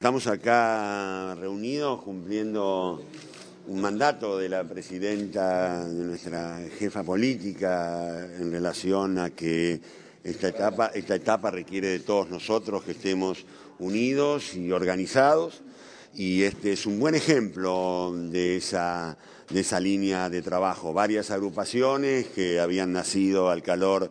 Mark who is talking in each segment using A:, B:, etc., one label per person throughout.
A: Estamos acá reunidos cumpliendo un mandato de la presidenta, de nuestra jefa política, en relación a que esta etapa, esta etapa requiere de todos nosotros que estemos unidos y organizados. Y este es un buen ejemplo de esa, de esa línea de trabajo. Varias agrupaciones que habían nacido al calor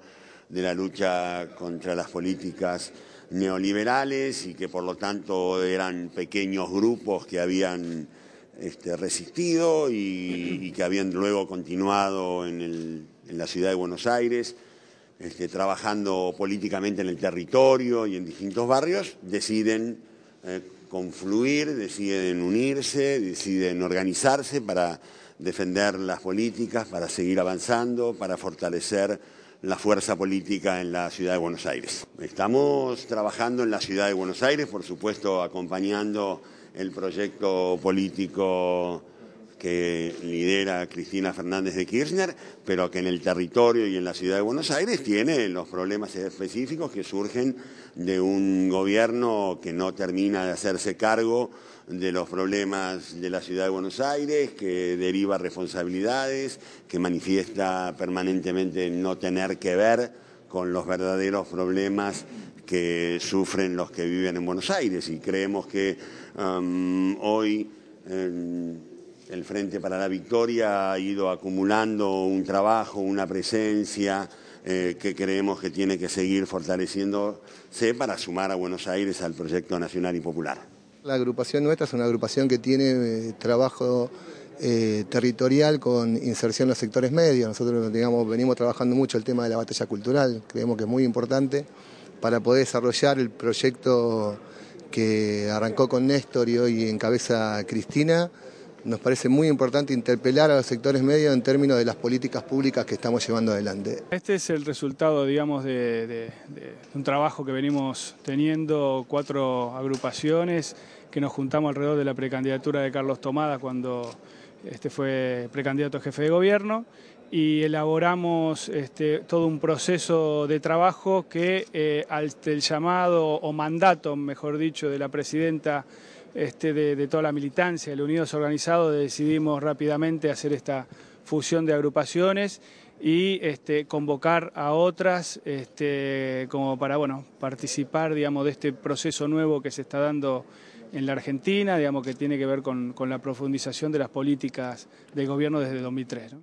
A: de la lucha contra las políticas neoliberales y que por lo tanto eran pequeños grupos que habían este, resistido y, que habían luego continuado en, la ciudad de Buenos Aires, este, trabajando políticamente en el territorio y en distintos barrios, deciden eh, confluir, deciden unirse, deciden organizarse para defender las políticas, para seguir avanzando, para fortalecer la fuerza política en la ciudad de Buenos Aires. Estamos trabajando en la ciudad de Buenos Aires, por supuesto, acompañando el proyecto político que lidera Cristina Fernández de Kirchner, pero que en el territorio y en la ciudad de Buenos Aires tiene los problemas específicos que surgen de un gobierno que no termina de hacerse cargo de los problemas de la ciudad de Buenos Aires, que deriva responsabilidades, que manifiesta permanentemente no tener que ver con los verdaderos problemas que sufren los que viven en Buenos Aires y creemos que um, hoy... Em, el Frente para la Victoria ha ido acumulando un trabajo, una presencia eh, que creemos que tiene que seguir fortaleciéndose para sumar a Buenos Aires al proyecto nacional y popular.
B: La agrupación nuestra es una agrupación que tiene eh, trabajo eh, territorial con inserción en los sectores medios. Nosotros digamos, venimos trabajando mucho el tema de la batalla cultural, creemos que es muy importante para poder desarrollar el proyecto que arrancó con Néstor y hoy encabeza Cristina nos parece muy importante interpelar a los sectores medios en términos de las políticas públicas que estamos llevando adelante.
C: Este es el resultado, digamos, de, un trabajo que venimos teniendo cuatro agrupaciones que nos juntamos alrededor de la precandidatura de Carlos Tomada cuando este fue precandidato jefe de gobierno y elaboramos este, todo un proceso de trabajo que eh, al el llamado o mandato, mejor dicho, de la presidenta este, de, toda la militancia, el Unidos Organizado, decidimos rápidamente hacer esta fusión de agrupaciones y este, convocar a otras este, como para bueno, participar de este proceso nuevo que se está dando en la Argentina, digamos, que tiene que ver con, la profundización de las políticas del gobierno desde 2003.